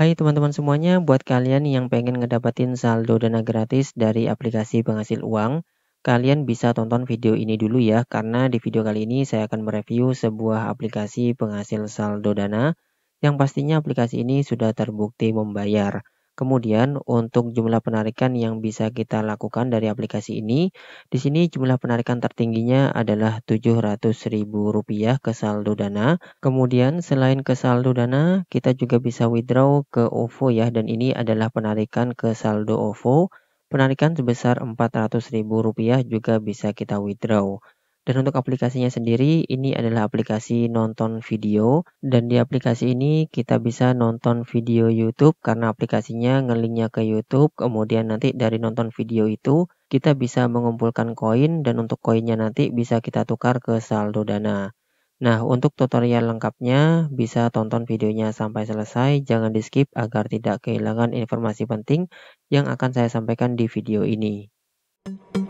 Hai teman-teman semuanya, buat kalian yang pengen ngedapetin saldo dana gratis dari aplikasi penghasil uang, kalian bisa tonton video ini dulu ya, karena di video kali ini saya akan mereview sebuah aplikasi penghasil saldo dana, yang pastinya aplikasi ini sudah terbukti membayar. Kemudian untuk jumlah penarikan yang bisa kita lakukan dari aplikasi ini, di sini jumlah penarikan tertingginya adalah Rp700.000 ke saldo dana. Kemudian selain ke saldo dana, kita juga bisa withdraw ke OVO ya dan ini adalah penarikan ke saldo OVO. Penarikan sebesar Rp400.000 juga bisa kita withdraw. Dan untuk aplikasinya sendiri, ini adalah aplikasi nonton video. Dan di aplikasi ini kita bisa nonton video YouTube karena aplikasinya ngelinknya ke YouTube. Kemudian nanti dari nonton video itu kita bisa mengumpulkan koin dan untuk koinnya nanti bisa kita tukar ke saldo dana. Nah, untuk tutorial lengkapnya bisa tonton videonya sampai selesai, jangan di skip agar tidak kehilangan informasi penting yang akan saya sampaikan di video ini. Thank you.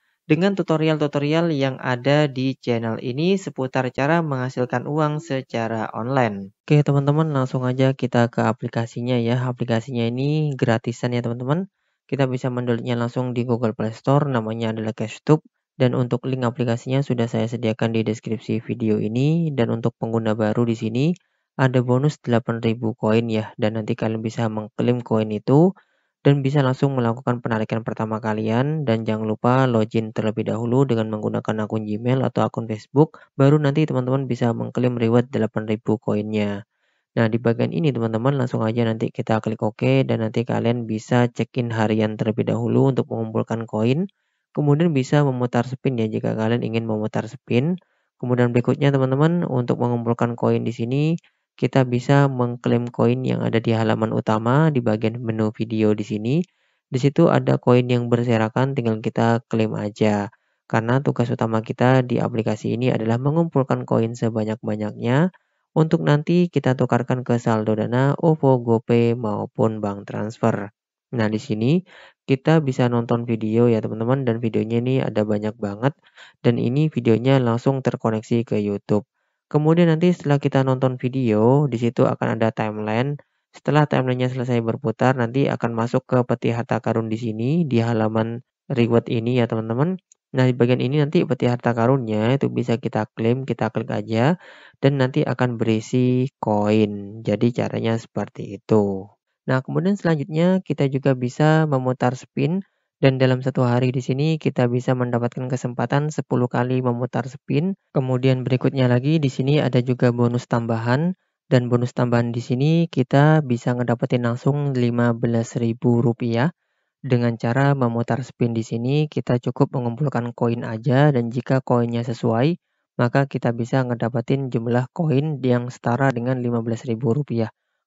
dengan tutorial-tutorial yang ada di channel ini seputar cara menghasilkan uang secara online. Oke teman-teman langsung aja kita ke aplikasinya ya. Aplikasinya ini gratisan ya teman-teman. Kita bisa mendownloadnya langsung di Google Play Store namanya adalah CashTube. Dan untuk link aplikasinya sudah saya sediakan di deskripsi video ini. Dan untuk pengguna baru di sini ada bonus 8000 koin ya. Dan nanti kalian bisa mengklaim koin itu dan bisa langsung melakukan penarikan pertama kalian dan jangan lupa login terlebih dahulu dengan menggunakan akun Gmail atau akun Facebook baru nanti teman-teman bisa mengklaim reward 8000 koinnya. Nah, di bagian ini teman-teman langsung aja nanti kita klik OK dan nanti kalian bisa check-in harian terlebih dahulu untuk mengumpulkan koin. Kemudian bisa memutar spin ya jika kalian ingin memutar spin. Kemudian berikutnya teman-teman untuk mengumpulkan koin di sini kita bisa mengklaim koin yang ada di halaman utama di bagian menu video di sini. Di situ ada koin yang berserakan, tinggal kita klaim aja. Karena tugas utama kita di aplikasi ini adalah mengumpulkan koin sebanyak-banyaknya untuk nanti kita tukarkan ke saldo dana, OVO, GoPay, maupun bank transfer. Nah, di sini kita bisa nonton video ya teman-teman dan videonya ini ada banyak banget dan ini videonya langsung terkoneksi ke YouTube. Kemudian nanti setelah kita nonton video, di situ akan ada timeline. Setelah timelinenya selesai berputar, nanti akan masuk ke peti harta karun di sini, di halaman reward ini ya teman-teman. Nah di bagian ini nanti peti harta karunnya itu bisa kita klaim, kita klik aja, dan nanti akan berisi koin. Jadi caranya seperti itu. Nah kemudian selanjutnya kita juga bisa memutar spin dan dalam satu hari di sini kita bisa mendapatkan kesempatan 10 kali memutar spin. Kemudian berikutnya lagi di sini ada juga bonus tambahan dan bonus tambahan di sini kita bisa ngedapetin langsung Rp15.000 dengan cara memutar spin di sini kita cukup mengumpulkan koin aja dan jika koinnya sesuai maka kita bisa ngedapetin jumlah koin yang setara dengan Rp15.000.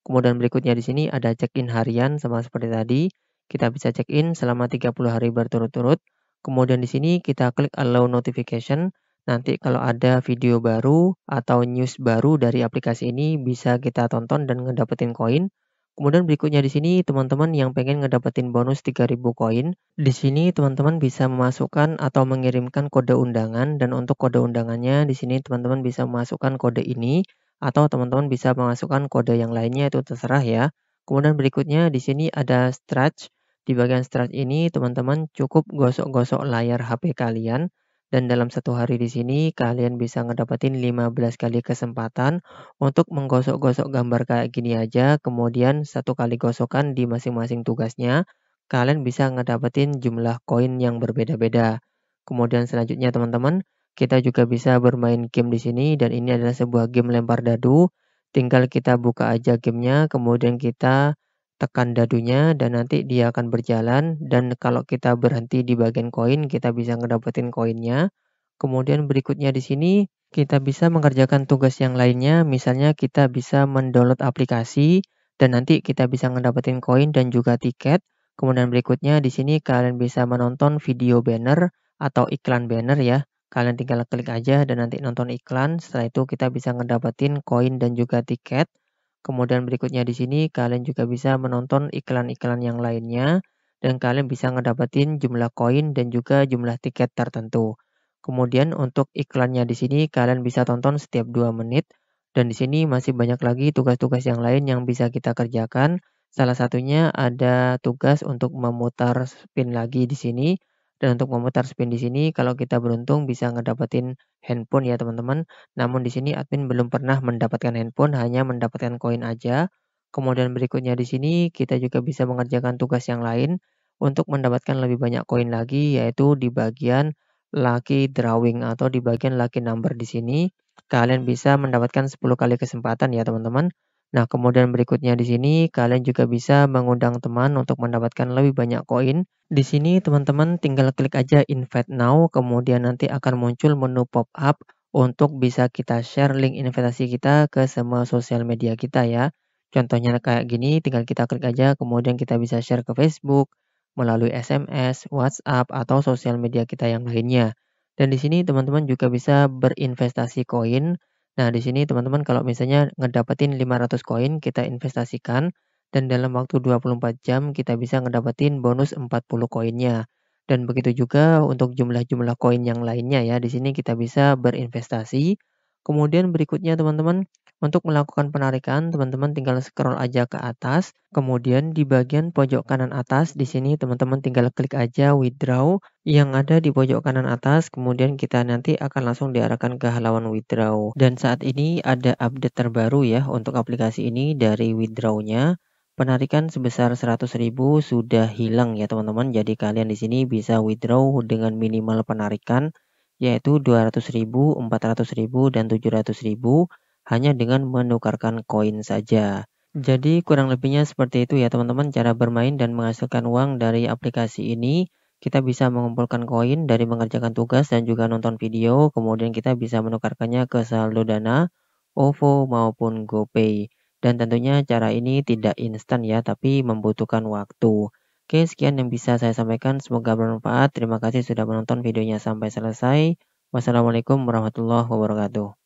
Kemudian berikutnya di sini ada check-in harian sama seperti tadi kita bisa check in selama 30 hari berturut-turut. Kemudian di sini kita klik allow notification. Nanti kalau ada video baru atau news baru dari aplikasi ini bisa kita tonton dan ngedapetin koin. Kemudian berikutnya di sini teman-teman yang pengen ngedapetin bonus 3000 koin, di sini teman-teman bisa memasukkan atau mengirimkan kode undangan dan untuk kode undangannya di sini teman-teman bisa memasukkan kode ini atau teman-teman bisa memasukkan kode yang lainnya itu terserah ya. Kemudian berikutnya di sini ada stretch. Di bagian start ini, teman-teman cukup gosok-gosok layar HP kalian dan dalam satu hari di sini kalian bisa ngedapetin 15 kali kesempatan untuk menggosok-gosok gambar kayak gini aja. Kemudian satu kali gosokan di masing-masing tugasnya, kalian bisa ngedapetin jumlah koin yang berbeda-beda. Kemudian selanjutnya teman-teman, kita juga bisa bermain game di sini dan ini adalah sebuah game lempar dadu. Tinggal kita buka aja gamenya, kemudian kita tekan dadunya dan nanti dia akan berjalan dan kalau kita berhenti di bagian koin kita bisa ngedapetin koinnya. Kemudian berikutnya di sini kita bisa mengerjakan tugas yang lainnya misalnya kita bisa mendownload aplikasi dan nanti kita bisa ngedapetin koin dan juga tiket. Kemudian berikutnya di sini kalian bisa menonton video banner atau iklan banner ya. Kalian tinggal klik aja dan nanti nonton iklan. Setelah itu kita bisa ngedapetin koin dan juga tiket. Kemudian berikutnya di sini kalian juga bisa menonton iklan-iklan yang lainnya dan kalian bisa ngedapetin jumlah koin dan juga jumlah tiket tertentu. Kemudian untuk iklannya di sini kalian bisa tonton setiap 2 menit dan di sini masih banyak lagi tugas-tugas yang lain yang bisa kita kerjakan. Salah satunya ada tugas untuk memutar spin lagi di sini dan untuk memutar spin di sini, kalau kita beruntung bisa ngedapetin handphone ya teman-teman. Namun di sini admin belum pernah mendapatkan handphone, hanya mendapatkan koin aja. Kemudian berikutnya di sini kita juga bisa mengerjakan tugas yang lain untuk mendapatkan lebih banyak koin lagi yaitu di bagian lucky drawing atau di bagian lucky number di sini. Kalian bisa mendapatkan 10 kali kesempatan ya teman-teman. Nah, kemudian berikutnya di sini kalian juga bisa mengundang teman untuk mendapatkan lebih banyak koin. Di sini teman-teman tinggal klik aja invite now, kemudian nanti akan muncul menu pop up untuk bisa kita share link investasi kita ke semua sosial media kita ya. Contohnya kayak gini, tinggal kita klik aja, kemudian kita bisa share ke Facebook, melalui SMS, WhatsApp, atau sosial media kita yang lainnya. Dan di sini teman-teman juga bisa berinvestasi koin, Nah, di sini teman-teman kalau misalnya ngedapetin 500 koin kita investasikan dan dalam waktu 24 jam kita bisa ngedapetin bonus 40 koinnya. Dan begitu juga untuk jumlah-jumlah koin yang lainnya ya. Di sini kita bisa berinvestasi. Kemudian berikutnya teman-teman untuk melakukan penarikan, teman-teman tinggal scroll aja ke atas, kemudian di bagian pojok kanan atas, di sini teman-teman tinggal klik aja withdraw yang ada di pojok kanan atas, kemudian kita nanti akan langsung diarahkan ke halaman withdraw. Dan saat ini ada update terbaru ya untuk aplikasi ini dari withdrawnya, Penarikan sebesar 100.000 sudah hilang ya teman-teman. Jadi kalian di sini bisa withdraw dengan minimal penarikan yaitu 200.000, 400.000 dan 700.000 hanya dengan menukarkan koin saja. Jadi kurang lebihnya seperti itu ya teman-teman cara bermain dan menghasilkan uang dari aplikasi ini. Kita bisa mengumpulkan koin dari mengerjakan tugas dan juga nonton video, kemudian kita bisa menukarkannya ke saldo dana, OVO maupun GoPay. Dan tentunya cara ini tidak instan ya, tapi membutuhkan waktu. Oke, sekian yang bisa saya sampaikan. Semoga bermanfaat. Terima kasih sudah menonton videonya sampai selesai. Wassalamualaikum warahmatullahi wabarakatuh.